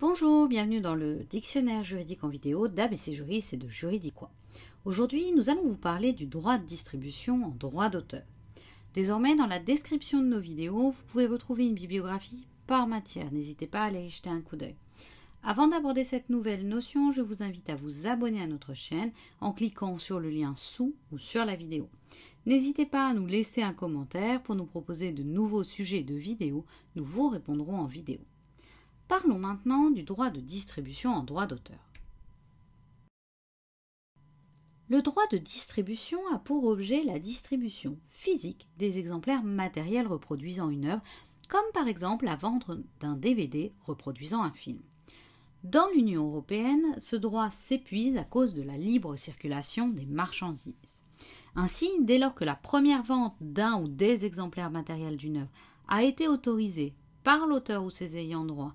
Bonjour, bienvenue dans le dictionnaire juridique en vidéo d'ABC Juris et de Juridiquois. Aujourd'hui, nous allons vous parler du droit de distribution en droit d'auteur. Désormais, dans la description de nos vidéos, vous pouvez retrouver une bibliographie par matière. N'hésitez pas à aller y jeter un coup d'œil. Avant d'aborder cette nouvelle notion, je vous invite à vous abonner à notre chaîne en cliquant sur le lien sous ou sur la vidéo. N'hésitez pas à nous laisser un commentaire pour nous proposer de nouveaux sujets de vidéos, nous vous répondrons en vidéo. Parlons maintenant du droit de distribution en droit d'auteur. Le droit de distribution a pour objet la distribution physique des exemplaires matériels reproduisant une œuvre, comme par exemple la vente d'un DVD reproduisant un film. Dans l'Union européenne, ce droit s'épuise à cause de la libre circulation des marchandises. Ainsi, dès lors que la première vente d'un ou des exemplaires matériels d'une œuvre a été autorisée par l'auteur ou ses ayants droit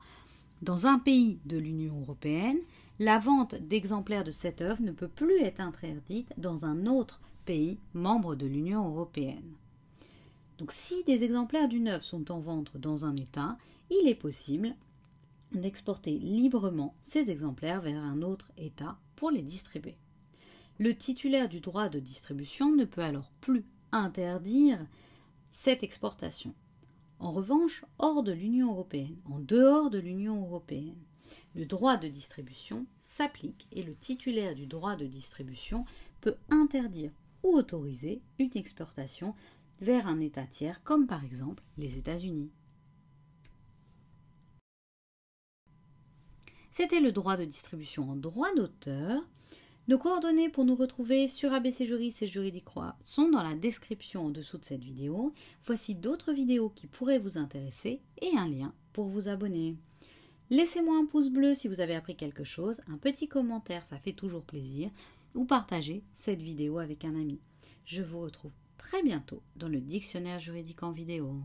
dans un pays de l'Union européenne, la vente d'exemplaires de cette œuvre ne peut plus être interdite dans un autre pays membre de l'Union européenne. Donc si des exemplaires d'une œuvre sont en vente dans un État, il est possible d'exporter librement ces exemplaires vers un autre État pour les distribuer. Le titulaire du droit de distribution ne peut alors plus interdire cette exportation. En revanche, hors de l'Union européenne, en dehors de l'Union européenne, le droit de distribution s'applique et le titulaire du droit de distribution peut interdire ou autoriser une exportation vers un État tiers comme par exemple les États-Unis. C'était le droit de distribution en droit d'auteur. Nos coordonnées pour nous retrouver sur ABC Juris et Juridicroix sont dans la description en dessous de cette vidéo. Voici d'autres vidéos qui pourraient vous intéresser et un lien pour vous abonner. Laissez-moi un pouce bleu si vous avez appris quelque chose, un petit commentaire, ça fait toujours plaisir, ou partagez cette vidéo avec un ami. Je vous retrouve très bientôt dans le dictionnaire juridique en vidéo.